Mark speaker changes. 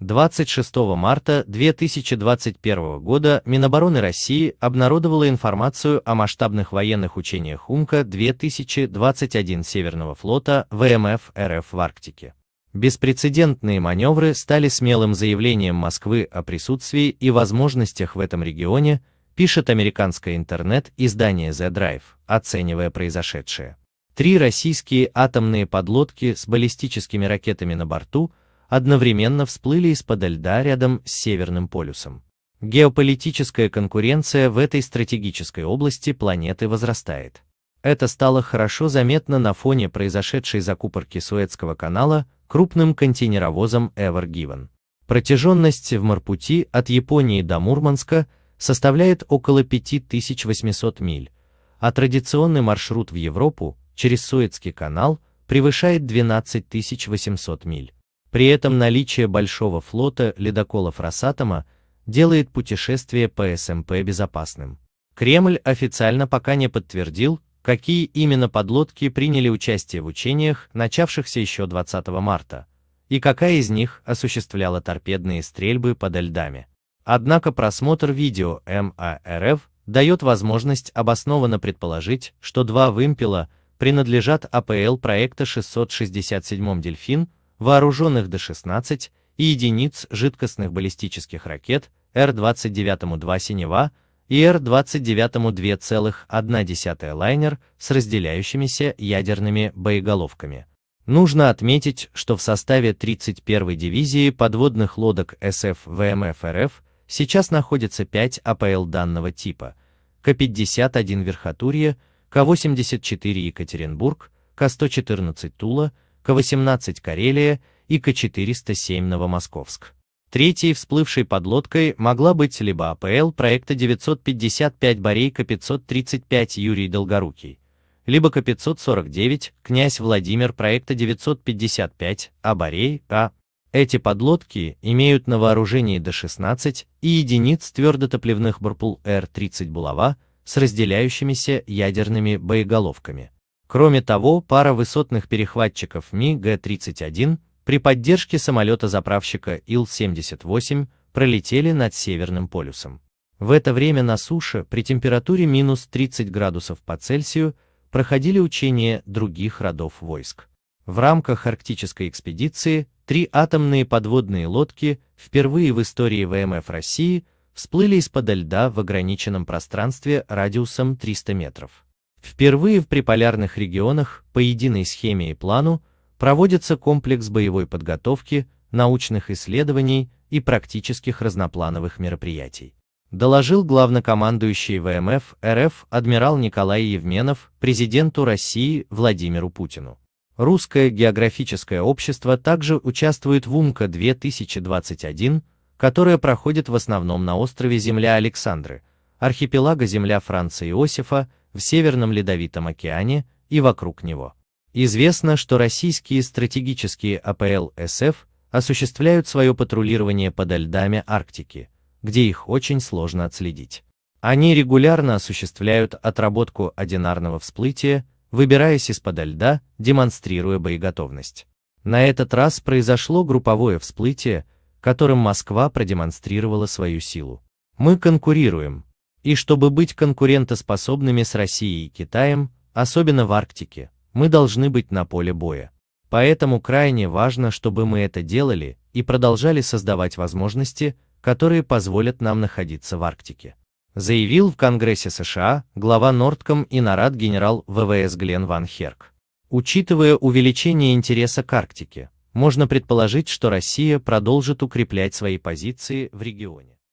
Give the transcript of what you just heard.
Speaker 1: 26 марта 2021 года Минобороны России обнародовала информацию о масштабных военных учениях «Умка-2021» Северного флота ВМФ РФ в Арктике. Беспрецедентные маневры стали смелым заявлением Москвы о присутствии и возможностях в этом регионе, пишет американское интернет-издание The Drive, оценивая произошедшее. Три российские атомные подлодки с баллистическими ракетами на борту – одновременно всплыли из-под льда рядом с Северным полюсом. Геополитическая конкуренция в этой стратегической области планеты возрастает. Это стало хорошо заметно на фоне произошедшей закупорки Суэцкого канала крупным контейнеровозом Ever Given. Протяженность в морпути от Японии до Мурманска составляет около 5800 миль, а традиционный маршрут в Европу через Суэцкий канал превышает 12800 миль. При этом наличие большого флота ледоколов Росатома делает путешествие по СМП безопасным. Кремль официально пока не подтвердил, какие именно подлодки приняли участие в учениях, начавшихся еще 20 марта, и какая из них осуществляла торпедные стрельбы под льдами. Однако просмотр видео МАРФ дает возможность обоснованно предположить, что два вымпела принадлежат АПЛ проекта 667 «Дельфин», вооруженных до 16 и единиц жидкостных баллистических ракет Р-29-2 «Синева» и Р-29-2,1 лайнер с разделяющимися ядерными боеголовками. Нужно отметить, что в составе 31-й дивизии подводных лодок СФ ВМФ РФ сейчас находится 5 АПЛ данного типа – К-51 Верхотурье, К-84 Екатеринбург, К-114 Тула – к-18 Карелия и К-407 Новомосковск. Третьей всплывшей подлодкой могла быть либо АПЛ проекта 955 Борейка 535 Юрий Долгорукий, либо К-549 князь Владимир проекта 955 А Борей а. Эти подлодки имеют на вооружении до 16 и единиц твердотопливных Бурпул Р-30 Булава с разделяющимися ядерными боеголовками. Кроме того, пара высотных перехватчиков МиГ-31 при поддержке самолета-заправщика Ил-78 пролетели над Северным полюсом. В это время на суше при температуре минус 30 градусов по Цельсию проходили учения других родов войск. В рамках арктической экспедиции три атомные подводные лодки впервые в истории ВМФ России всплыли из-под льда в ограниченном пространстве радиусом 300 метров. Впервые в приполярных регионах по единой схеме и плану проводится комплекс боевой подготовки, научных исследований и практических разноплановых мероприятий. Доложил главнокомандующий ВМФ РФ адмирал Николай Евменов президенту России Владимиру Путину. Русское географическое общество также участвует в УМКО-2021, которое проходит в основном на острове Земля Александры, архипелага Земля Франца Иосифа в Северном Ледовитом океане и вокруг него. Известно, что российские стратегические АПЛ СФ осуществляют свое патрулирование под льдами Арктики, где их очень сложно отследить. Они регулярно осуществляют отработку одинарного всплытия, выбираясь из-под льда, демонстрируя боеготовность. На этот раз произошло групповое всплытие, которым Москва продемонстрировала свою силу. Мы конкурируем, и чтобы быть конкурентоспособными с Россией и Китаем, особенно в Арктике, мы должны быть на поле боя. Поэтому крайне важно, чтобы мы это делали и продолжали создавать возможности, которые позволят нам находиться в Арктике. Заявил в Конгрессе США глава Нордком и нарад генерал ВВС Глен Ван Херк. Учитывая увеличение интереса к Арктике, можно предположить, что Россия продолжит укреплять свои позиции в регионе.